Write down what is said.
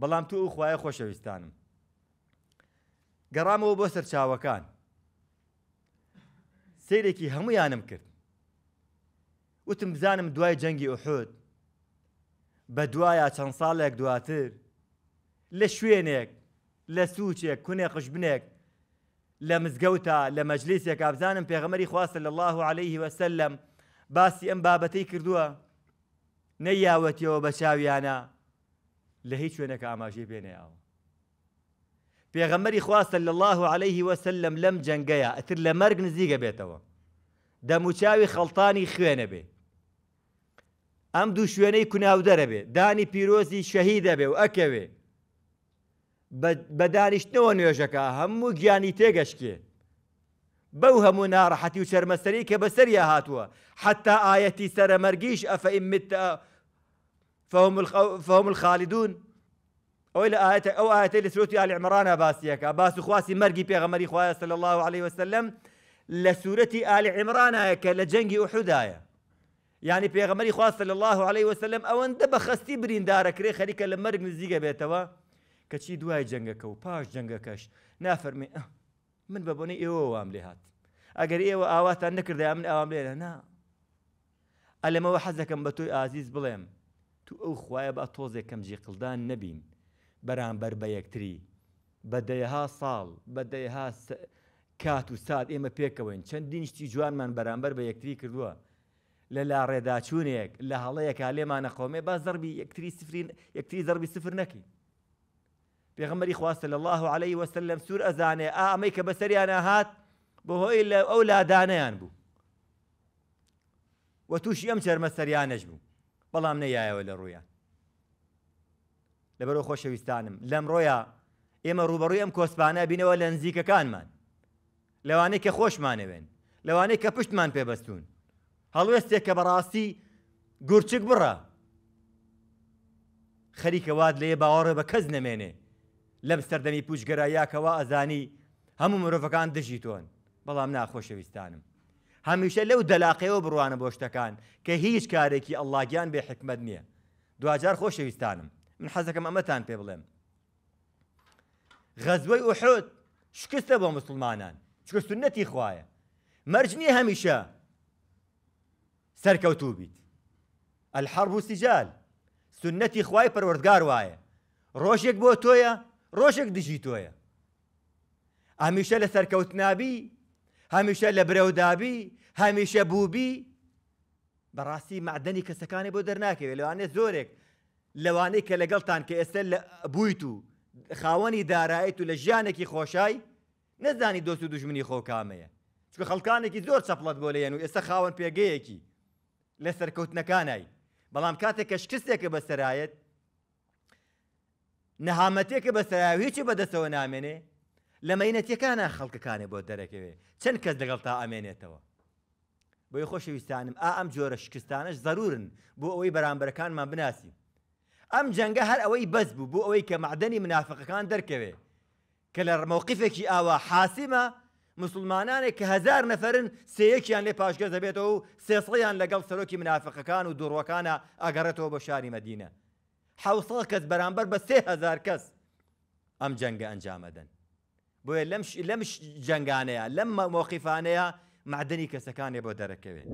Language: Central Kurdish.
بەڵام تو و خوایە خۆشەویستانم گەڕامەوە بۆ سەرچاوەکان سیرێکی هەمویانم کرد وتم بزانم دوای جەنگی ئوحود بە دوایە چەند ساڵێک دواتر لە شوێنێک لە سوچێک کونێ قشبنێک لە مزگەوتە لە مەجلیسێک ئابزانم پێغەمەری خواستە لە الله عليه وسلم باسی ئەم بابەتەی کردووە نەیاوەتیەوە بە چاویانە لە هیچ شوێنەکە ئاماژێ بێنێەوە پێغەمەری خواستە لە الله عليه وسلم لەم جەنگەیە ئەتر لە مەرگ نزیگە بێتەوە دەموچاوی خەڵتانی خوێنە بێ ئەم دوو شوێنەی کوناودەرە بێ دانی پیرۆزی شەهی دەبێ و ئەکەوێ بە دانیشتنەوە نوێژەکە هەموو گیانی تێگەشتێ بەو هەموو ناڕەحەتی و شەرمەسەری کە بەسەریا هاتووە حتا ئاەتی سەرەمەرگیش ئەفەئیمتە فهم فهم الخالدون او الى ايه او ايات لسوره ال عمران اباسيك اباس خواسي مرغي پیغمبري خوا صلى الله عليه وسلم لسوره ال عمران هيك لجنجي احدايه يعني پیغمبري خوا صلى الله عليه وسلم او اند بخستي دارك ري خليك لمرغ نزيقه بيتوا كشي دواي جنگك و پاش جنگكش نافرمي أه، من بابوني ايوه واملي هات ايوه ايو اواتان نكرد من اواملي لا ما وحزك ام بتوي عزيز بلم تو ئەو خویە بە تۆزێکم جیقلدان نەبین بەرامبەر بە یەکتری بەدەیەها ساڵ بەدەیەها کات و سات ئێمە پێکەوەین چەندین شتی جوانمان بەرامبەر بە یەکتری کردووە لە لا ڕێداچوونێک لە هەڵەیەک لێمانە قۆمێ با زەربی یەکتری سفرین یەکتری زەربی سفر نەکەین پێغمەری خواستە لە الله عليه وسلم سوور ئەزانێ ئامەی کە بەسەریانە هات بەهۆی لە ئەو لادانەیان بوو وە تووشی ئەم چەرمە سەریانەش بوو بەڵام نەیایەوە لە ڕوویان لەبەرەوە خۆشەویستانم لەم ڕۆیە ئێمە ڕوبەڕووی ئەم کۆسپانە بینەوە لە نزیکەکانمان لەوانەیە کە خۆشمانەوێن لەوانەیە کە پشتمان پێبەستون هەڵوێستێک کە بەڕاستی گورچک بڕە خەریکەوات لێ باوەڕێ بە کەس نەمێنێ لەم سەردەمی پوچگەرا یاکەوە ئەزانی هەموو مرۆڤەکان دژی تۆن بەڵام ناخۆشەویستانم هەمیشە لەو دەلاقەوە بڕوانە بۆ شتەکان کە هیچ کارێکی ئەللاگیان بێ حکمت نییە دوجار خۆشەویستانم من حەزەکەم ئەمەتان پێ بڵێم غەزوەی ئوحود شکستە بۆ مسلمانان چکەستونەتی خوایە مەرجنی هەمیشە سەرکەوتوو بیت الحرب و سیجال سنەتی خوای پەروەردگار وایە ڕۆژێک بۆ تۆیە ڕۆژێک دژی تۆیە ئەمیشە لە سەرکەوتنابی هەمیشە لە برەودابی هەمیشە بووبی بەڕاستی معدەنی کەسەکانی بۆ دەرناکەوێت لەوانێ زۆرێک لەوانەیە کە لەگەڵتان کە ئێستا بوویت و خاوەنی دارایت و لە ژیانێکی خۆشای نەزانی دۆست و دژمنی خۆکامەیە چکە خەڵکانێکی زۆر چەپڵەت بۆ لەێن و ئێستا خاوەن پێگەیەکی لە سەرکەوتنەکانایی بەڵام کاتێک کە شکستێکە بەسەرایەت نەهامەتێکە بەسەراویچی بەدەستەوە نامێنێ لە مەینەتیەکانە خەڵکەکانێ بۆ دەرەکەوێ چەند کەس لەگەڵ تا ئەمێنێتەوە بۆی خۆشەویستانم ئا ئەم جۆرە شکستانش ضرورن بۆ ئەوەی بەرامبەرەکانمان بناسی ئەم جەنگە هەر ئەوەی بەس بوو بۆ ئەوەی کە معدەنی منافقەکان دەرکەوێ کە لە ڕمەوقیفێکی ئاوا حاسیمە مسلمانانێک کە هزار نەفرن سەیەکیان لێ پاشگە دەبێتەوە و سێسڵیان لەگەڵ سەرۆکی منافقەکان و دوڕوەکانە ئەگەڕێتەوە بە شاری مەدینە حوسڵ کەس بەرامبەر بە سێ هزار کەس ئەم جەنگە ئەنجامەدەن بۆیە لەم لەم جنگانەیە لەم مۆقیفانەیە معدنی کەسەکانێ بۆ دەرەکەوێت.